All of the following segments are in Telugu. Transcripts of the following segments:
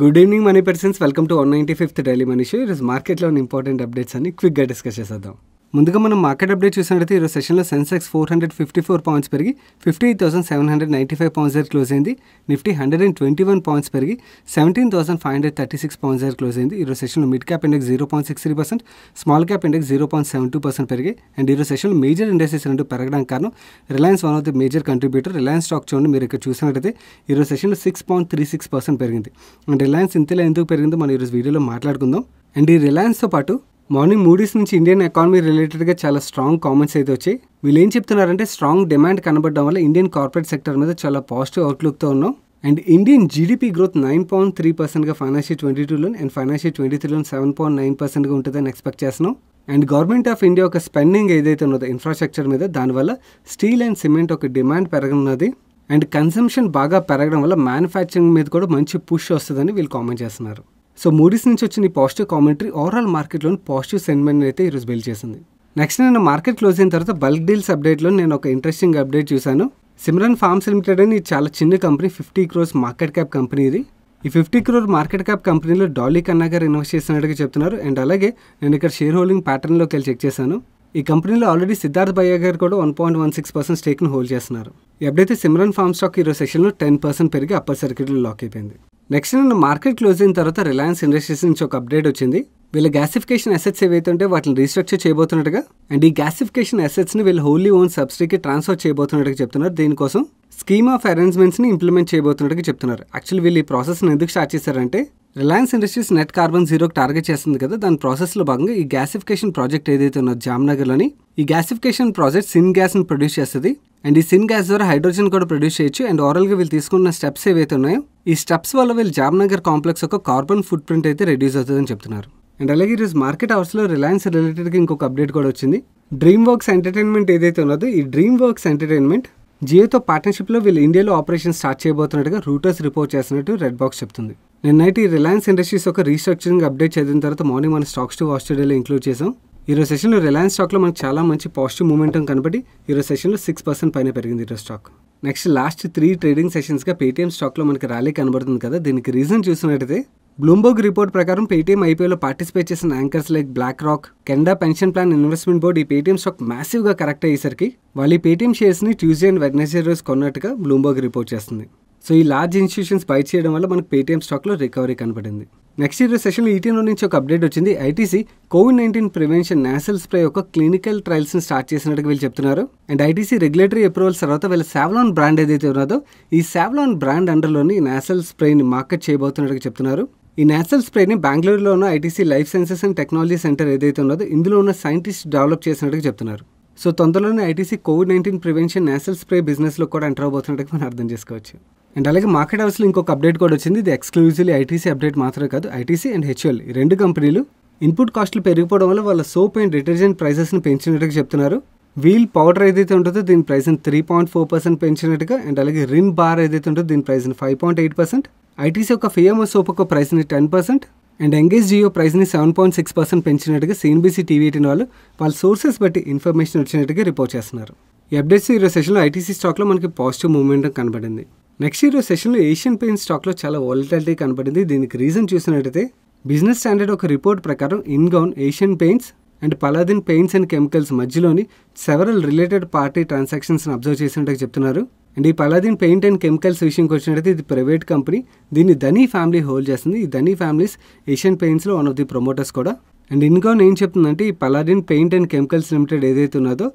good evening money persons welcome to one ninety fifth daily show ఈరోజు మార్కెట్లో ఉన్న ఇంపార్టెంట్ అప్డేట్స్ అన్ని క్విక్గా డిస్కస్ చేసేద్దాం ముందుగా మనం మార్కెట్ అప్డేట్ చూసినట్లయితే ఈరోజు సెషన్లో Sensex four hundred fifty four points పెరిగి fifty eight thousand seven hundred ninety five points దగ్గర క్లోజ్ అయింది Nifty hundred and twenty one points పెరిగి seventeen thousand five hundred thirty six points దగ్గర క్లోజ్ అయింది ఈరోజు సెషన్లో mid cap index zero point six three percent small cap index zero point seven two percent పెరిగి అండ్ ఈరోజు సెషన్లో మేజర్ ఇండస్ట్రీస్ రెండు పెరగడానికి కారణం Reliance one of the major contributor Reliance stock చూడండి మీరు ఇక్కడ చూసినట్లయితే ఈరోజు సెషన్లో six point three six percent పెరిగింది అండ్ రిలయన్స్ ఇంతలో ఎందుకు పెరిగిందో మనం ఈరోజు వీడియోలో మాట్లాడుకుందాం అండ్ ఈ రిలయన్స్తో పాటు మార్నింగ్ మూడీస్ నుంచి ఇండియన్ ఎకానమీ రిలేటెడ్గా చాలా స్ట్రాంగ్ కామెంట్స్ అయితే వచ్చాయి వీళ్ళు ఏం చెప్తున్నారంటే స్ట్రాంగ్ డిమాండ్ కనబడడం వల్ల ఇండియన్ కార్పొరేట్ సెక్టర్ మీద చాలా పాజిటివ్ అవుట్లుక్తో ఉన్నాం and Indian GDP growth nine point three పర్సెంట్గా ఫైనాన్షియల్ ట్వంటీ టూలో అండ్ ఫైనాన్షియల్ ట్వంటీ త్రీలో సెవెన్ పాయింట్ నైన్ పర్సెంట్గా ఉంటుందని ఎక్స్పెక్ట్ చేస్తున్నాం అండ్ గవర్నమెంట్ ఆఫ్ ఇండియా ఒక స్పెండింగ్ ఏదైతే ఉన్నదో ఇన్ఫ్రాస్ట్రక్చర్ మీద దానివల్ల స్టీల్ అండ్ సిమెంట్ ఒక డిమాండ్ పెరగనున్నది అండ్ కన్సంప్షన్ బాగా పెరగడం వల్ల మ్యానుఫ్యాక్చరింగ్ మీద కూడా మంచి పుష్ వస్తుందని వీళ్ళు కామెంట్ చేస్తున్నారు సో మూడీస్ నుంచి వచ్చిన ఈ పాజిటివ్ కామెంటరీ ఓవరాల్ మార్కెట్లోని పాజిటివ్ సెంటిమెంట్ అయితే ఈరోజు బిల్డ్ చేసింది నెక్స్ట్ నేను మార్కెట్ క్లోజ్ అయిన తర్వాత బల్క్ డీల్స్ అప్డేట్లో నేను ఒక ఇంట్రెస్టింగ్ అప్డేట్ చూశాను సిమ్రాన్ ఫార్మ్స్ లిమిటెడ్ అని చాలా చిన్న company fifty crores market cap company ఇది ఈ ఫిఫ్టీ క్రోర్ మార్కెట్ క్యాప్ కంపెనీలో డాలీ కన్నా గారు ఇన్వెస్ట్ చేసినట్టుగా చెప్తున్నారు అండ్ అలాగే నేను ఇక్కడ షేర్ హోల్డింగ్ ప్యాటర్న్లోకి వెళ్ళి చెక్ చేశాను ఈ కంపెనీలో ఆల్రెడీ సిద్ధార్థ్ భయ్య గారు కూడా one point one six percent స్టేక్ను హోల్డ్ చేస్తున్నారు ఎప్పుడైతే సిమ్రాన్ ఫార్మ్ స్టాక్ ఈరోజు సెషన్లో టెన్ పర్సెంట్ పెరిగి అప్పర్ సర్క్యూట్లో లాక్ అయిపోయింది నెక్స్ట్ నిన్న మార్కెట్ క్లోజ్ అయిన తర్వాత రిలయన్స్ ఇండస్ట్రీస్ నుంచి ఒక అప్డేట్ వచ్చింది వీళ్ళ గ్యాసిఫికేషన్ అసెట్స్ ఏవైతే ఉంటే వాటిని రీస్ట్రక్చర్ చేయబోతున్నట్టుగా అండ్ ఈ గ్యాసిఫికేషన్ అసెట్స్ని వీళ్ళు హోలీ ఓన్ సబ్సిడీకి ట్రాన్స్ఫర్ చేయబోతున్నట్టుగా చెప్తున్నారు దీనికోసం స్కీమ్ ఆఫ్ అరేంజ్మెంట్స్ని ఇంప్లిమెంట్ చేయబోతున్నట్టుగా చెప్తున్నారు యాక్చువల్లీ వీళ్ళు ఈ ప్రాసెస్ని ఎందుకు స్టార్ట్ చేశారంటే రిలయన్స్ ఇండస్ట్రీస్ నెట్ కార్బన్ జీరోకి టార్గెట్ చేస్తుంది కదా దాని ప్రాసెస్లో భాగంగా ఈ గ్యాసిఫికేషన్ ప్రాజెక్ట్ ఏదైతే ఉన్నదో జామ్నగర్లోని ఈ గ్యాసిఫికేషన్ ప్రాజెక్ట్ సిన్ గ్యాస్ని ప్రొడ్యూస్ చేస్తుంది అండ్ ఈ సిన్ గ్యాస్ ద్వారా హైడ్రోజన్ కూడా ప్రొడ్యూస్ చేయొచ్చు అండ్ ఓవరాల్గా వీళ్ళు తీసుకున్న స్టెప్స్ ఏవైతే ఉన్నాయో ఈ స్టెప్స్ వల్ల వీళ్ళు జామ్నగర్ కాంప్లెక్స్ యొక్క కార్బన్ ఫుట్ ప్రింట్ అయితే రెడ్యూస్ అవుతుందని చెప్తున్నారు అండ్ అలాగే ఈరోజు మార్కెట్ అవర్స్లో రిలయన్స్ రిలేటెడ్గా ఇంకొక అప్డేట్ కూడా వచ్చింది డ్రీమ్ వర్క్స్ ఎంటర్టైన్మెంట్ ఏదైతే ఉన్నదో ఈ డ్రీమ్ వర్క్స్ ఎంటర్టైన్మెంట్ జియోతో పార్ట్నర్షిప్లో వీళ్ళు ఇండియాలో ఆపరేషన్ స్టార్ట్ చేయబోతున్నట్టుగా రూటర్స్ రిపోర్ట్ చేస్తున్నట్టు రెడ్ బాక్స్ చెప్తుంది నిన్నటి రిలయన్స్ ఇండస్ట్రీస్ ఒక రీస్ట్రక్చరింగ్ అప్డేట్ చదివిన తర్వాత మార్నింగ్ మన స్టాక్స్ టు ఆస్ట్రేలియాలో ఇంక్లూడ్ చేసాం ఈరోజు సెషన్లో రిలయన్స్ స్టాక్లో మనకు చాలా మంచి పాజిటివ్ మూమెంటం కనబడి ఈరోజు సెషన్లో సిక్స్ పర్సెంట్ పైన పెరిగింది ఈరోజు stock next last three trading సెషన్స్గా పేటీఎం స్టాక్లో మనకి ర్యాలీ కనబడుతుంది కదా దీనికి రీజన్ చూసినట్టయితే బ్లూంబర్గ్ రిపోర్ట్ ప్రకారం పేటీఎం ఐపీఓలో పార్టిసిపేట్ చేసిన anchors like BlackRock Canada pension plan investment board ఈ పేటీఎం స్టాక్ మ్యాసివ్గా కరెక్ట్ అయ్యేసరికి వాళ్ళు ఈ పేటీఎం షేర్స్ని ట్యూస్డే అండ్ వెడ్నెస్డే రోజు కొన్నట్టుగా బ్లూంబర్గ్ రిపోర్ట్ చేస్తుంది సో ఈ లార్జ్ ఇన్స్టిట్యూషన్స్ బై చేయడం వల్ల మనకు పేటీఎం స్టాక్లో రికవరీ కనపడింది నెక్స్ట్ ఇయర్ సెషన్లో ఈటీఎంలో నుంచి ఒక అప్డేట్ వచ్చింది ITC COVID nineteen prevention national spray యొక్క క్లినికల్ ట్రయల్స్ని స్టార్ట్ చేసినట్టుగా వీళ్ళు చెప్తున్నారు అండ్ ఐటీసీ రెగ్యులేటరీ అప్రూవల్స్ తర్వాత వీళ్ళ సావలాన్ బ్రాండ్ ఏదైతే ఉన్నదో ఈ సావలాన్ బ్రాండ్ అండర్లోని నేషనల్ స్ప్రేని మార్కెట్ చేయబోతున్నట్టుగా చెప్తున్నారు ఈ నేషనల్ స్ప్రేని బెంగళూరులో ఉన్న ITC life sciences and technology centre ఏదైతే ఉన్నదో ఇందులో ఉన్న సైంటిస్ట్ డెవలప్ చేసినట్టుగా చెప్తున్నారు సో తొందరలోనే ITC COVID nineteen prevention national spray బిజినెస్లో కూడా ఎంటర్ అవబోతున్నట్టుగా మనం అర్థం చేసుకోవచ్చు అండ్ అలాగే మార్కెట్ హౌస్లో ఇంకొక అప్డేట్ కూడా వచ్చింది ఇది ఎక్స్క్లూజివ్లీ ఐటీసీ అప్డేట్ మాత్రమే కాదు ఐటీసీ అండ్ హెచ్ఎల్ ఈ రెండు కంపెనీలు ఇన్పుట్ కాస్టులు పెరిగిపోవడం వల్ల వాళ్ళ సోప్ అండ్ డిటర్జెంట్ ప్రైసెస్ని పెంచినట్టుగా చెప్తున్నారు వీల్ పౌడర్ ఏదైతే ఉంటుందో దీని ప్రైస్ని త్రీ పాయింట్ ఫోర్ పర్సెంట్ పెంచినట్టుగా అండ్ అలాగే రిన్ బార్ ఏదైతే ఉంటుందో దీని ప్రైస్ని five point eight percent ITC ఒక ఫియామో సోప్ ఒక ప్రైస్ని టెన్ పర్సెంట్ అండ్ ఎంగేజ్ జియో ప్రైస్ని సెవెన్ పాయింట్ సిక్స్ పర్సెంట్ పెంచినట్టుగా సిఎన్బీసీ ఎయిటీన్ వాళ్ళు వాళ్ళ సోర్సెస్ బట్టి ఇన్ఫర్మేషన్ వచ్చినట్టుగా రిపోర్ట్ చేస్తున్నారు ఈ అప్డేట్స్ ఈరోజు సెషన్లో ఐటీసీ స్టాక్లో మనకి పాజిటివ్ మూమెంట్ కనబడింది నెక్స్ట్ ఈరోజు సెషన్లో ఏషియన్ పెయింట్ స్టాక్లో చాలా వాలిటాలిటీ కనపడింది దీనికి రీజన్ చూసినట్టయితే బిజినెస్ స్టాండర్డ్ ఒక రిపోర్ట్ ప్రకారం InGovern Asian paints and Paladin paints and chemicals మధ్యలోని సెవరల్ రిలేటెడ్ పార్టీ ట్రాన్సాక్షన్స్ని అబ్జర్వ్ చేసినట్టుగా చెప్తున్నారు అండ్ ఈ పలాదిన్ పెయింట్ అండ్ కెమికల్స్ విషయంకి వచ్చినట్టయితే ఇది ప్రైవేట్ కంపెనీ దీన్ని ధనీ ఫ్యామిలీ హోల్డ్ చేస్తుంది ఈ ధనీ ఫ్యామిలీస్ ఏషియన్ పెయింట్స్లో వన్ ఆఫ్ ది ప్రమోటర్స్ కూడా అండ్ ఇన్గౌన్ ఏం చెప్తుందంటే ఈ Paladin paint and chemicals limited ఏదైతే ఉన్నదో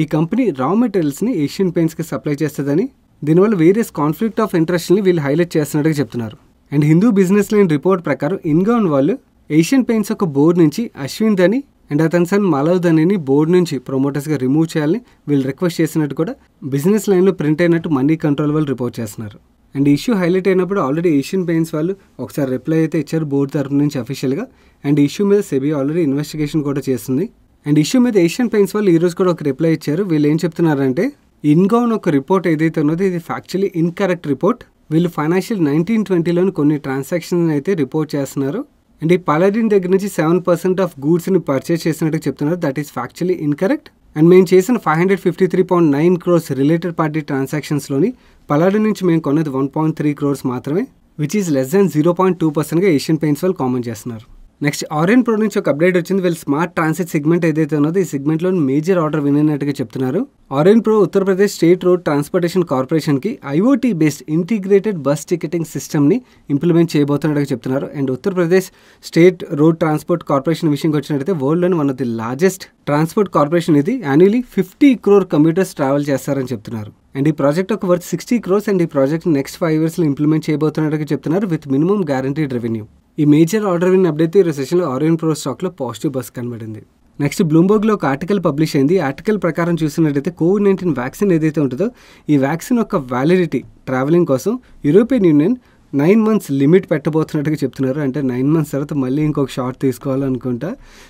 ఈ కంపెనీ రా మెటీరియల్స్ని ఏషియన్ పెయింట్స్కి సప్లై చేస్తుందని దీనివల్ల వేరియస్ కాన్ఫ్లిక్ట్ ఆఫ్ ఇంట్రెస్ట్ని వీళ్ళు హైలైట్ చేస్తున్నట్టుగా చెప్తున్నారు and Hindu business line report ప్రకారం ఇన్గౌన్ వాళ్ళు ఏషియన్ పెయింట్స్ ఒక బోర్డు నుంచి అశ్విన్ ధని అండ్ అతని సన్ మలవ్ ధనిని బోర్డు నుంచి ప్రమోటర్స్గా రిమూవ్ చేయాలని వీళ్ళు రిక్వెస్ట్ చేసినట్టు కూడా బిజినెస్ లైన్లో ప్రింట్ అయినట్టు మనీ కంట్రోల్ వాళ్ళు రిపోర్ట్ చేస్తున్నారు అండ్ ఇష్యూ హైలైట్ అయినప్పుడు ఆల్రెడీ ఏషియన్ పెయింట్స్ వాళ్ళు ఒకసారి రిప్లై అయితే ఇచ్చారు బోర్డు తరఫు నుంచి అఫీషియల్గా అండ్ ఇష్యూ మీద సెబీ ఆల్రెడీ ఇన్వెస్టిగేషన్ కూడా చేస్తుంది అండ్ ఇష్యూ మీద ఏషియన్ పెయింట్స్ వాళ్ళు ఈరోజు కూడా ఒక రిప్లై ఇచ్చారు వీళ్ళు ఏం చెప్తున్నారంటే ఇన్గౌన్ ఒక రిపోర్ట్ ఏదైతే ఉన్నదో ఇది ఫ్యాక్చువల్లీ ఇన్కరెక్ట్ రిపోర్ట్ వీళ్ళు ఫైనాన్షియల్ నైన్టీన్ ట్వంటీలోని కొన్ని ట్రాన్సాక్షన్ అయితే రిపోర్ట్ చేస్తున్నారు అండ్ ఈ పలాడిన్ దగ్గర నుంచి సెవెన్ పర్సెంట్ ఆఫ్ గూడ్స్ని పర్చేస్ చేసినట్టు చెప్తున్నారు that is factually incorrect and మేము చేసిన five hundred fifty three point nine crores related party ట్రాన్సాక్షన్స్లోని పలాడి నుంచి మేము కొన్నది వన్ పాయింట్ త్రీ క్రోర్స్ మాత్రమే which is less than zero point two పర్సెంట్గా ఏషియన్ పెయింట్స్ వాళ్ళు కామన్ చేస్తున్నారు నెక్స్ట్ ఆరెంజ్ ప్రో నుంచి ఒక అప్డేట్ వచ్చింది వీళ్ళు స్మార్ట్ ట్రాన్సిట్ సెగ్మెంట్ ఏదైతే ఉన్నదో ఈ సెగ్మెంట్లో మేజర్ ఆర్డర్ వినట్టుగా చెప్తున్నారు Aurionpro Uttar Pradesh state road transportation కార్పొరేషన్కి IoT based integrated bus ticketing సిస్టమ్ని ఇంప్లిమెంట్ చేయబోతున్నట్టుగా చెప్తున్నారు and Uttar Pradesh state road transport corporation విషయంకి వచ్చినట్టయితే వరల్డ్లోని one of the largest transport corporation ఇది annually fifty crore commuters travel చేస్తారని చెప్తున్నారు అండ్ ఈ ప్రాజెక్ట్ ఒక వర్త్ సిక్స్టీ క్రోర్స్ అండ్ ఈ ప్రాజెక్ట్ నెక్స్ట్ ఫైవ్ ఇయర్స్లో ఇంప్లిమెంట్ చేయబోతున్నట్టుగా చెప్తున్నారు విత్ మినిమం గ్యారంటీడ్ రెవెన్యూ ఈ మేజర్ ఆర్డర్ విన్ అప్డేట్ ఈ సెషన్లో ఆరియన్ ప్రో స్టాక్లో పాజిటివ్ బస్ కనబడింది నెక్స్ట్ బ్లూంబర్గ్లో ఒక ఆర్టికల్ పబ్లిష్ అయింది ఆర్టికల్ ప్రకారం చూసినట్టయితే కోవిడ్ నైన్టీన్ వ్యాక్సిన్ ఏదైతే ఉంటుందో ఈ వ్యాక్సిన్ యొక్క వ్యాలిడిటీ ట్రావెలింగ్ కోసం European union nine months limit పెట్టబోతున్నట్టుగా చెప్తున్నారు అంటే నైన్ మంత్స్ తర్వాత మళ్ళీ ఇంకొక షార్ట్ తీసుకోవాలనుకుంటా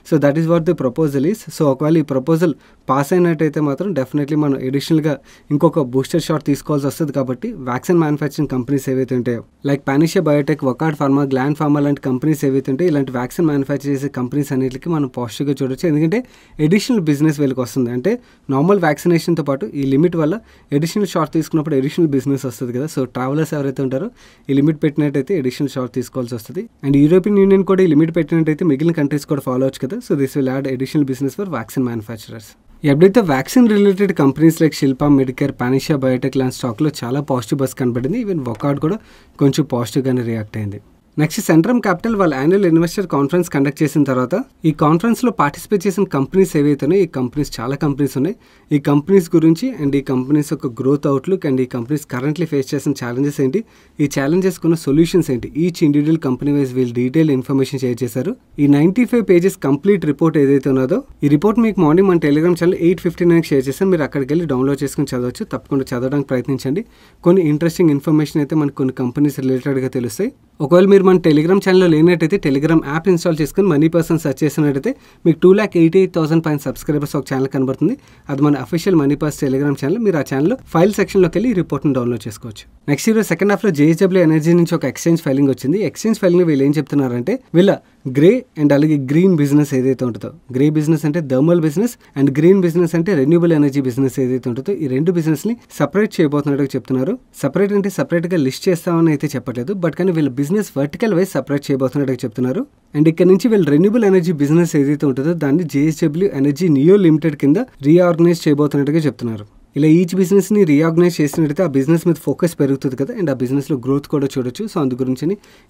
so that is what the proposal is so ఒకవేళ ఈ ప్రపోజల్ పాస్ అయినట్టయితే మాత్రం డెఫినెట్లీ మనం ఎడిషనల్గా ఇంకొక బూస్టర్ షార్ట్ తీసుకోవాల్సి వస్తుంది కాబట్టి వ్యాక్సిన్ మ్యానుఫ్యాక్చరింగ్ కంపెనీస్ ఏవైతే ఉంటాయో like Panacea biotech Wockhardt pharma Gland pharma లాంటి కంపెనీస్ ఏవైతే ఉంటాయో ఇలాంటి వ్యాక్సిన్ మ్యానుఫ్యాక్చర్ చేసే కంపెనీస్ అన్నిటికీ మనం పాజిటివ్గా చూడొచ్చు ఎందుకంటే ఎడిషనల్ బిజినెస్ వీళ్ళకి వస్తుంది అంటే నార్మల్ వ్యాక్సినేషన్తో పాటు ఈ లిమిట్ వల్ల ఎడిషనల్ షార్ట్ తీసుకున్నప్పుడు ఎడిషనల్ బిజినెస్ వస్తుంది కదా సో ట్రావెలర్స్ ఎవరైతే ఉంటారో ఈ లిమిట్ లిమిట్ పెట్టినట్టయితే అడిషనల్ షార్ట్ తీసుకోవాల్సి వస్తుంది అండ్ యూరోపియన్ యూనియన్ కూడా ఈ లిమిట్ పెట్టినట్టయితే మిగిలిన కంట్రీస్ కూడా ఫాలో అవచ్చు కదా so this will add additional business for vaccine manufacturers ఎప్పుడైతే vaccine related companies like Shilpa medicare Panacea biotech లాంటి స్టాక్లో చాలా పాజిటివ్ బస్ కనబడింది ఈవెన్ వకాడ్ కూడా కొంచెం పాజిటివ్గానే రియాక్ట్ అయింది నెక్స్ట్ సెంట్రమ్ క్యాపిటల్ వాళ్ళ యాన్యువల్ ఇన్వెస్టర్ కాన్ఫరెన్స్ కండక్ట్ చేసిన తర్వాత ఈ కాన్ఫరెన్స్లో పార్టిసిపేట్ చేసిన కంపెనీస్ ఏవైతే ఈ కంపెనీస్ చాలా కంపెనీస్ ఉన్నాయి ఈ కంపెనీస్ గురించి అండ్ ఈ కంపెనీస్ యొక్క గ్రోత్ అవుట్లుక్ అండ్ ఈ కంపెనీస్ కరెంట్లీ ఫేస్ చేసిన ఛాలెంజెస్ ఏంటి ఈ ఛాలెంజెస్ ఉన్న సొల్యూషన్స్ ఏంటి ఈచ్ ఇండివిజువల్ కంపెనీ వైజ్ వీళ్ళు డీటెయిల్ ఇన్ఫర్మేషన్ షేర్ చేశారు ఈ ninety five pages complete report ఏదైతే ఉన్నదో ఈ రిపోర్ట్ మీకు మార్నింగ్ మన Telegram channel eight fifty nine share చేశాను మీరు అక్కడికి వెళ్ళి డౌన్లోడ్ చేసుకుని చదవచ్చు తప్పకుండా చదవడానికి ప్రయత్నించండి కొన్ని ఇంట్రెస్టింగ్ ఇన్ఫర్మేషన్ అయితే మనకు కొన్ని కంపెనీస్ రిలేటెడ్గా తెలుస్తాయి ఒకవేళ మీరు మీరు మన టెలిగ్రామ్ ఛానల్లో లేనట్టయితే టెలిగ్రామ్ యాప్ ఇన్స్టాల్ చేసుకుని మనీ పర్సన్ సర్చ్ చేసినట్టయితే మీకు two lakh eighty eight thousand పైన సబ్స్క్రైబర్స్ ఒక ఛానల్ కనబడుతుంది అది మన official money purse Telegram channel మీరు ఆ ఛానల్లో ఫైల్ సెక్షన్లోకి వెళ్ళి ఈ రిపోర్ట్ని డౌన్లోడ్ చేసుకోవచ్చు నెక్స్ట్ ఇయర్ సెకండ్ హాఫ్లో జేఎస్డబ్ల్యూ ఎనర్జీ నుంచి ఒక ఎక్స్చేంజ్ ఫైలింగ్ వచ్చింది ఎక్స్చేంజ్ ఫైలింగ్ వీళ్ళు ఏం చెప్తున్నారంటే వీళ్ళ గ్రే అండ్ అలాగే గ్రీన్ బిజినెస్ ఏదైతే ఉంటుందో గ్రే బిజినెస్ అంటే thermal business and green business అంటే రెన్యూబుల్ ఎనర్జీ బిజినెస్ ఏదైతే ఉంటుందో ఈ రెండు బిజినెస్ని సపరేట్ చేయబోతున్నట్టుగా చెప్తున్నారు సపరేట్ అంటే సపరేట్గా లిస్ట్ చేస్తామని అయితే చెప్పట్లేదు బట్ కానీ వీళ్ళ బిజినెస్ వర్టికల్ వైజ్ సపరేట్ చేయబోతున్నట్టుగా చెప్తున్నారు అండ్ ఇక్కడ నుంచి వీళ్ళు రెన్యూబుల్ ఎనర్జీ బిజినెస్ ఏదైతే ఉంటుందో దాన్ని జేఎస్డబ్ల్యూ ఎనర్జీ నియో లిమిటెడ్ కింద రీఆర్గనైజ్ చేయబోతున్నట్టుగా చెప్తున్నారు ఇలా ఈచ్ బిజినెస్ని రీఆర్గనైజ్ చేసినట్టయితే ఆ బిజినెస్ మీద ఫోకస్ పెరుగుతుంది కదా అండ్ ఆ బిజినెస్లో గ్రోత్ కూడా చూడొచ్చు సో అందు గురించి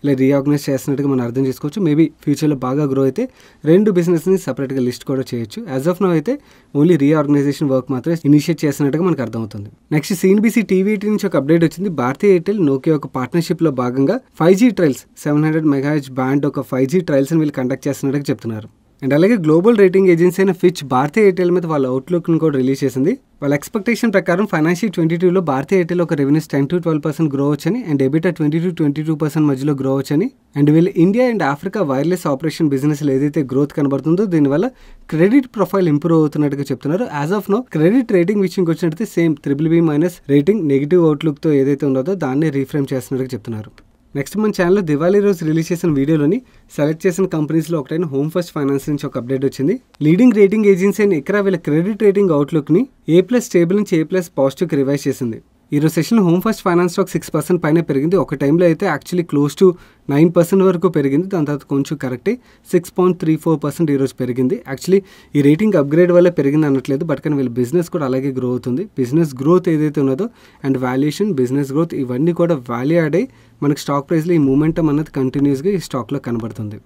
ఇలా రీఆర్గనైజ్ చేసినట్టుగా మనం అర్థం చేసుకోవచ్చు మేబీ ఫ్యూచర్లో బాగా గ్రో అయితే రెండు బిజినెస్ని సపరేట్గా లిస్ట్ కూడా చేయొచ్చు యాజ్ ఆఫ్ నో అయితే ఓన్లీ రీఆర్గనైజేషన్ వర్క్ మాత్రమే ఇనిషియేట్ చేసినట్టుగా మనకు అర్థమవుతుంది నెక్స్ట్ సీఎన్బీసీ టీవీ నుంచి ఒక అప్డేట్ వచ్చింది భారతీయ ఎయిర్టెల్ నోకియా ఒక పార్ట్నర్షిప్లో భాగంగా five G trials seven hundred megahertz band ఒక ఫైవ్ జీ ట్రయల్స్ని వీళ్ళు కండక్ట్ చేస్తున్నట్టుగా చెప్తున్నారు అండ్ అలాగే గ్లోబల్ రేటింగ్ ఏజెన్సీ అయిన ఫిచ్ భారతీయ ఎయిర్టెల్ మీద వాళ్ళ అవుట్లుక్ను కూడా రిలీజ్ చేసింది వాళ్ళ ఎక్స్పెక్టేషన్ ప్రకారం ఫైనాన్షియల్ ట్వంటీ టూలో భారతీయ ఎయిర్టెల్ ఒక revenues ten to twelve percent grow వచ్చని and EBITDA twenty to twenty two percent మధ్యలో గ్రో వచ్చని అండ్ వీళ్ళు India and Africa wireless operation బిజినెస్లో ఏదైతే గ్రోత్ కనబడుతుందో దీనివల్ల క్రెడిట్ ప్రొఫైల్ ఇంప్రూవ్ అవుతున్నట్టుగా చెప్తున్నారు as of now credit rating విషయంకి వచ్చినట్టు same triple B minus rating negative అవుట్లుక్తో ఏదైతే ఉన్నదో దాన్ని రీఫ్రేమ్ చేస్తున్నట్టుగా చెప్తున్నారు నెక్స్ట్ మన ఛానల్లో దివాళీ రోజు రిలీజ్ చేసిన వీడియోలోని సెలెక్ట్ చేసిన కంపెనీస్లో ఒకటైన హోమ్ ఫస్ట్ ఫైనాన్స్ నుంచి ఒక అప్డేట్ వచ్చింది లీడింగ్ రేటింగ్ ఏజెన్సీ అయిన ఇకరా వీళ్ళ క్రెడిట్ రేటింగ్ అవుట్లుక్ని ఏ ప్లస్ స్టేబుల్ నుంచి ఏ ప్లస్ పాజిటివ్కి రివైజ్ చేసింది ఈరోజు session home first finance stock six percent పైన పెరిగింది ఒక టైంలో అయితే actually close to nine percent వరకు పెరిగింది దాని తర్వాత కొంచెం కరెక్టే six point three four percent ఈరోజు పెరిగింది యాక్చువల్లీ ఈ రేటింగ్ అప్గ్రేడ్ వల్ల పెరిగింది అనట్లేదు బట్ కానీ వీళ్ళ బిజినెస్ కూడా అలాగే గ్రో అవుతుంది బిజినెస్ గ్రోత్ ఏదైతే ఉన్నదో అండ్ వాల్యుయేషన్ బిజినెస్ గ్రోత్ ఇవన్నీ కూడా వాల్యూ యాడ్ అయ్యి మనకి స్టాక్ ప్రైస్లో ఈ మూమెంటం అన్నది కంటిన్యూస్గా ఈ స్టాక్లో కనబడుతుంది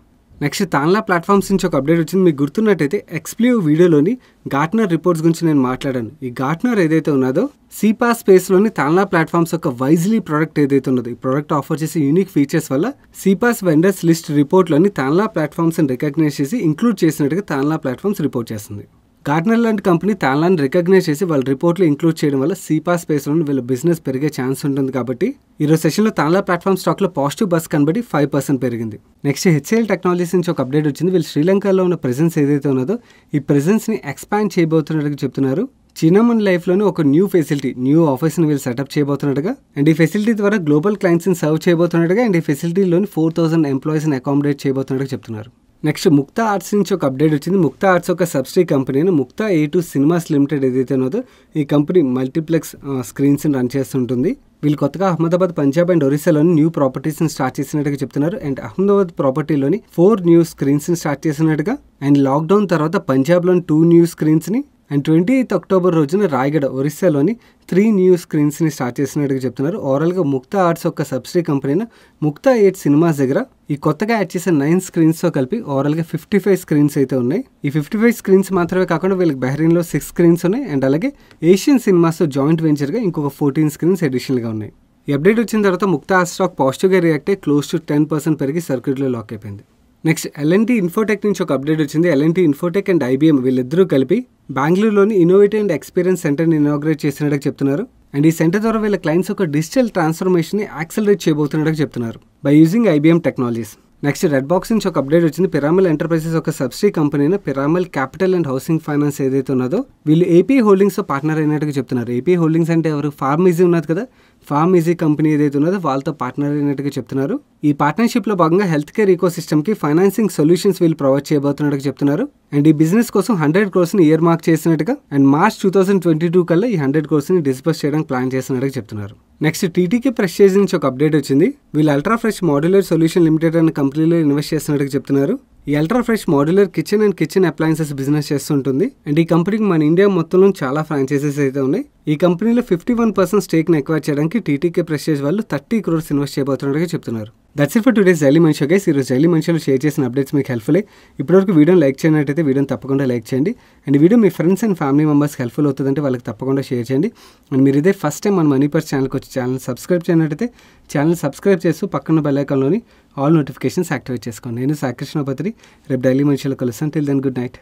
నెక్స్ట్ తాన్లా ప్లాట్ఫామ్స్ నుంచి ఒక అప్డేట్ వచ్చింది మీకు గుర్తున్నట్టయితే ఎక్స్ప్లూ వీడియోలోని గార్ట్నర్ రిపోర్ట్స్ గురించి నేను మాట్లాడాను ఈ గార్ట్నర్ ఏదైతే ఉన్నదో సీపా స్పేస్లోని తాన్లా ప్లాట్ఫామ్స్ యొక్క వైజ్లీ ప్రోడక్ట్ ఏదైతే ఉన్నదో ఈ ప్రోడక్ట్ ఆఫర్ చేసే యూనిక్ ఫీచర్స్ వల్ల సీపాస్ వెండర్స్ లిస్ట్ రిపోర్ట్లోని తాన్లా ప్లాట్ఫామ్స్ని రికగ్నైజ్ చేసి ఇంక్లూడ్ చేసినట్టుగా తాన్లా ప్లాట్ఫామ్స్ రిపోర్ట్ చేస్తుంది గార్డ్నర్ లాంటి కంపెనీ తాన్లాన్ని రికగ్నైజ్ చేసి వాళ్ళ రిపోర్ట్లు ఇంక్లూడ్ చేయడం వల్ల సీపా స్పేస్లో వీళ్ళ బిజినెస్ పెరిగే ఛాన్స్ ఉంటుంది కాబట్టి ఈరోజు సెషన్లో తాన్లా ప్లాట్ఫామ్ స్టాక్లో పాజిటివ్ బస్ కనబడి ఫైవ్ పర్సెంట్ పెరిగింది నెక్స్ట్ హెచ్ఏఎల్ టెక్నాలజీస్ నుంచి ఒక అప్డేట్ వచ్చింది వీళ్ళు శ్రీలంకలో ఉన్న ప్రెజెన్స్ ఏదైతే ఉన్నదో ఈ ప్రెజెన్స్ని ఎక్స్పాండ్ చేయబోతున్నట్టుగా చెప్తున్నారు చిన్నమన్ లైఫ్లోనే ఒక న్యూ ఫెసిలిటీ న్యూ ఆఫీస్ని వీళ్ళు సెటప్ చేయబోతున్నట్టుగా అండ్ ఈ ఫెసిలిటీ ద్వారా గ్లోబల్ క్లయింట్స్ని సర్వ్ చేయబోతున్నట్టుగా అండ్ ఈ ఫెసిలిటీలోని ఫోర్ థౌసండ్ ఎంప్లాయీస్ని అకామిడేట్ చేయబోతున్నట్టుగా చెప్తున్నారు నెక్స్ట్ ముక్తా ఆర్ట్స్ నుంచి ఒక అప్డేట్ వచ్చింది ముక్తా ఆర్ట్స్ ఒక సబ్సిడీ కంపెనీని Mukta A two cinemas limited ఏదైతే ఉన్నదో ఈ కంపెనీ మల్టీప్లెక్స్ స్క్రీన్స్ని రన్ చేస్తుంటుంది వీళ్ళు కొత్తగా అహ్మదాబాద్ పంజాబ్ అండ్ ఒరిస్సాలోని న్యూ ప్రాపర్టీస్ని స్టార్ట్ చేసినట్టుగా చెప్తున్నారు అండ్ అహ్మదాబాద్ ప్రాపర్టీలోని ఫోర్ న్యూ స్క్రీన్స్ని స్టార్ట్ చేసినట్టుగా అండ్ లాక్డౌన్ తర్వాత పంజాబ్లోని టూ న్యూ స్క్రీన్స్ని అండ్ ట్వంటీ ఎయిత్ అక్టోబర్ రోజున రాయగడ ఒరిస్సాలోని త్రీ న్యూ స్క్రీన్స్ని స్టార్ట్ చేసినట్టుగా చెప్తున్నారు ఓవరాల్గా ముక్తా ఆర్ట్స్ యొక్క సబ్సిడీ కంపెనీన ముక్తా ఎయిట్ సినిమాస్ దగ్గర ఈ కొత్తగా యాడ్ చేసిన నైన్ స్క్రీన్స్తో కలిపి ఓవరాల్గా ఫిఫ్టీ ఫైవ్ స్క్రీన్స్ అయితే ఉన్నాయి ఈ ఫిఫ్టీ ఫైవ్ స్క్రీన్స్ మాత్రమే కాకుండా వీళ్ళకి బెహరీన్లో సిక్స్ స్క్రీన్స్ ఉన్నాయి అండ్ అలాగే ఏషియన్ సినిమాస్తో జాయింట్ వెంచర్గా ఇంకొక ఫోర్టీన్ స్క్రీన్స్ అడిషనల్గా ఉన్నాయి ఈ అప్డేట్ వచ్చిన తర్వాత ముక్తా ఆర్ట్ స్టాక్ పాజిటివ్గా రియాక్ట్ అయ్యి క్లోజ్ టు టెన్ పర్సెంట్ పెరిగి సర్క్యూట్లో లాక్ అయిపోయింది నెక్స్ట్ ఎల్ఎన్టీ ఇన్ఫోటెక్ నుంచి ఒక అప్డేట్ వచ్చింది ఎల్ఎన్టీ ఇన్ఫోటెక్ అండ్ ఐబీఎం వీళ్ళిద్దరూ కలిపి బెంగళూరులోని ఇన్నోవేటివ్ అండ్ ఎక్స్పీరియన్స్ సెంటర్ని ఇనాగ్రేట్ చేసినట్టుగా చెప్తున్నారు అండ్ ఈ సెంటర్ ద్వారా వీళ్ళ క్లయింట్స్ ఒక డిజిటల్ ట్రాన్స్ఫర్మేషన్ని యాక్సలరేట్ చేయబోతున్నట్టుగా చెప్తున్నారు by using IBM technologies next red box నుంచి ఒక అప్డేట్ వచ్చింది పిరామల్ ఎంటర్ప్రైజెస్ ఒక సబ్సిడీ కంపెనీని Piramal capital and housing finance ఏదైతే ఉన్నదో వీళ్ళు ఏపీ హోల్డింగ్స్తో పార్ట్నర్ అయినట్టుగా చెప్తున్నారు ఏపీ హోల్డింగ్స్ అంటే ఎవరు ఫార్మ్ ఈజీ ఉన్నది కదా ఫార్మ్ ఈజీ కంపెనీ ఏదైతే ఉన్నదో వాళ్ళతో పార్ట్నర్ అయినట్టుగా చెప్తున్నారు ఈ పార్ట్నర్షిప్లో భాగంగా హెల్త్ కేర్ ఈకో సిస్టమ్కి ఫైనాన్సింగ్ సొల్యూషన్స్ వీళ్ళు ప్రొవైడ్ చేయబోతున్నట్టుగా చెప్తున్నారు అండ్ ఈ బిజినెస్ కోసం హండ్రెడ్ క్రోర్స్ని ఇయర్ మార్క్ చేసినట్టుగా and March two thousand twenty two కల్లా ఈ హండ్రెడ్ క్రోర్స్ని డిస్బర్స్ చేయడానికి ప్లాన్ చేసినట్టుగా చెప్తున్నారు నెక్స్ట్ టీటీకే ప్రెస్టేజ్ నుంచి ఒక అప్డేట్ వచ్చింది వీళ్ళు ultra fresh modular solution limited అనే కంపెనీలో ఇన్వెస్ట్ చేస్తున్నట్టుగా చెప్తున్నారు ఈ ultra fresh modular kitchen and kitchen appliances business చేస్తుంటుంది అండ్ ఈ కంపెనీకి మన ఇండియా మొత్తంలో చాలా ఫ్రాంచైజెస్ అయితే ఉన్నాయి ఈ కంపెనీలో ఫిఫ్టీ వన్ పర్సెంట్ స్టేక్ ని ఎక్వైర్ చేయడానికి టీటీకే ప్రెషేజ్ వాళ్ళు థర్టీ క్రోర్స్ ఇన్వెస్ట్ చేయబోతున్నట్టుగా చెప్తున్నారు దట్స్ ఇఫ్ టుడేస్ డైలీ మనిషి గైస్ ఈరోజు డైలీ మనిషిలో షేర్ చేసిన అప్డేట్స్ మీకు హెల్ప్ఫుల్ ఇప్పటివరకు వీడియో లైక్ చేయనట్టయితే వీడియోని తప్పకుండా లైక్ చేయండి అండ్ వీడియో మీ ఫ్రెండ్స్ అండ్ ఫ్యామిలీ మెంబర్స్కి హెల్ప్ఫుల్ అవుతుందంటే వాళ్ళకి తప్పకుండా షేర్ చేయండి అండ్ మీరు ఇదే ఫస్ట్ టైం మన మనీ పర్స్ ఛానల్కి వచ్చి ఛానల్ సబ్స్క్రైబ్ చేయనట్టయితే ఛానల్ సబ్స్క్రైబ్ చేస్తూ పక్కన బెల్లైకాన్లోని ఆల్ నోటిఫికేషన్స్ యాక్టివేట్ చేసుకోండి నేను సాకృష్ణపత్రి రేపు డైలీ మనిషిలో కలుస్తాను టిల్ దెన్ గుడ్ నైట్